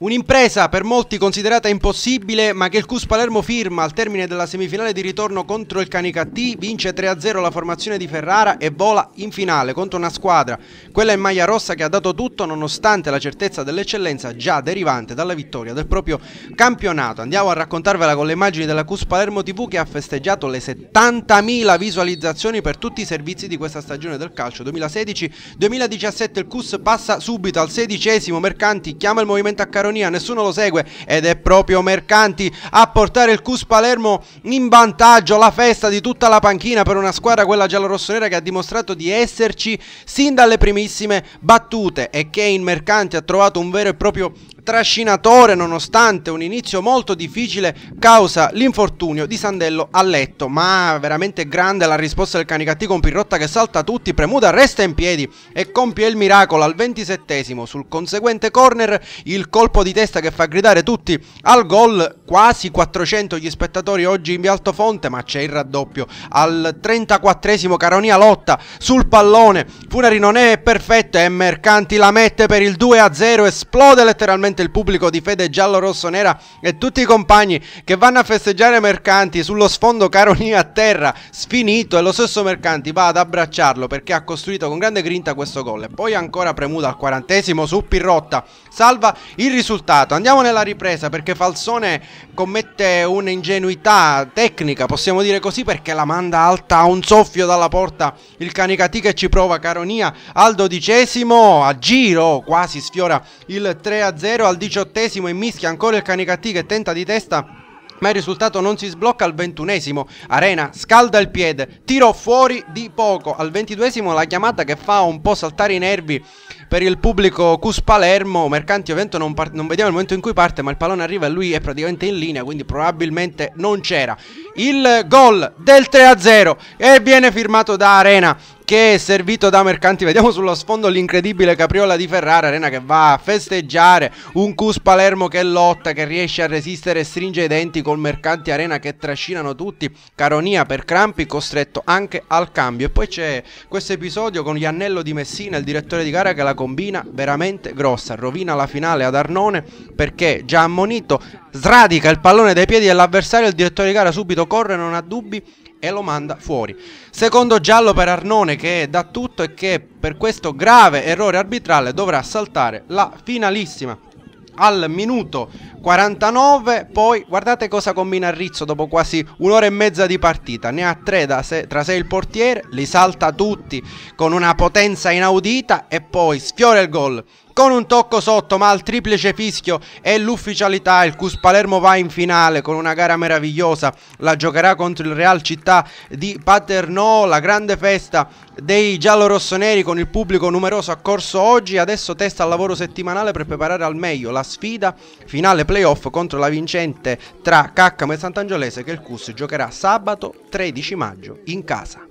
Un'impresa per molti considerata impossibile ma che il Cus Palermo firma al termine della semifinale di ritorno contro il Canicattì, vince 3-0 la formazione di Ferrara e vola in finale contro una squadra, quella in maglia rossa che ha dato tutto nonostante la certezza dell'eccellenza già derivante dalla vittoria del proprio campionato. Andiamo a raccontarvela con le immagini della Cus Palermo TV che ha festeggiato le 70.000 visualizzazioni per tutti i servizi di questa stagione del calcio 2016-2017. Il Cus passa subito al sedicesimo, Mercanti chiama il movimento a Carolina Baronia, nessuno lo segue ed è proprio Mercanti a portare il Cus Palermo in vantaggio, la festa di tutta la panchina per una squadra, quella giallorossonera che ha dimostrato di esserci sin dalle primissime battute e che in Mercanti ha trovato un vero e proprio trascinatore nonostante un inizio molto difficile causa l'infortunio di Sandello a letto, ma veramente grande la risposta del Canicattì con Pirrotta che salta tutti, Premuda resta in piedi e compie il miracolo al 27 sul conseguente corner, il colpo di testa che fa gridare tutti al gol, quasi 400 gli spettatori oggi in Vialtofonte, ma c'è il raddoppio al 34 esimo Caronia lotta sul pallone Funari non è perfetto e Mercanti la mette per il 2-0, esplode letteralmente il pubblico di fede giallo-rosso-nera e tutti i compagni che vanno a festeggiare Mercanti sullo sfondo Caroni a terra, sfinito e lo stesso Mercanti va ad abbracciarlo perché ha costruito con grande grinta questo gol e poi ancora premuto al quarantesimo su Pirrotta, salva il risultato. Andiamo nella ripresa perché Falsone commette un'ingenuità tecnica, possiamo dire così, perché la manda alta a un soffio dalla porta il Canicati che ci prova Caroni Caronia al dodicesimo, a giro quasi sfiora il 3-0 al diciottesimo e mischia ancora il Canicattì che tenta di testa ma il risultato non si sblocca al ventunesimo. Arena scalda il piede, tiro fuori di poco. Al ventiduesimo la chiamata che fa un po' saltare i nervi per il pubblico Cus Palermo. Mercanti Ovento non, non, vediamo il momento in cui parte, ma il pallone arriva e lui è praticamente in linea, quindi probabilmente non c'era. Il gol del 3-0 e viene firmato da Arena che è servito da mercanti. Vediamo sullo sfondo l'incredibile Capriola di Ferrara, Arena che va a festeggiare, un Cus Palermo che lotta, che riesce a resistere e stringe i denti col mercanti Arena che trascinano tutti, Caronia per Crampi costretto anche al cambio. E poi c'è questo episodio con Iannello di Messina, il direttore di gara che la combina veramente grossa, rovina la finale ad Arnone perché già ammonito, sradica il pallone dai piedi dell'avversario, il direttore di gara subito corre, non ha dubbi e lo manda fuori. Secondo giallo per Arnone che è da tutto e che per questo grave errore arbitrale dovrà saltare la finalissima al minuto 49 poi guardate cosa combina Rizzo dopo quasi un'ora e mezza di partita ne ha tre se, tra sé il portiere li salta tutti con una potenza inaudita e poi sfiora il gol con un tocco sotto ma al triplice fischio e l'ufficialità il Cus Palermo va in finale con una gara meravigliosa la giocherà contro il Real Città di Paternò la grande festa dei giallorossoneri con il pubblico numeroso accorso oggi adesso testa al lavoro settimanale per preparare al meglio la sfida finale playoff contro la vincente tra Caccamo e Sant'Angiolese che il Cus giocherà sabato 13 maggio in casa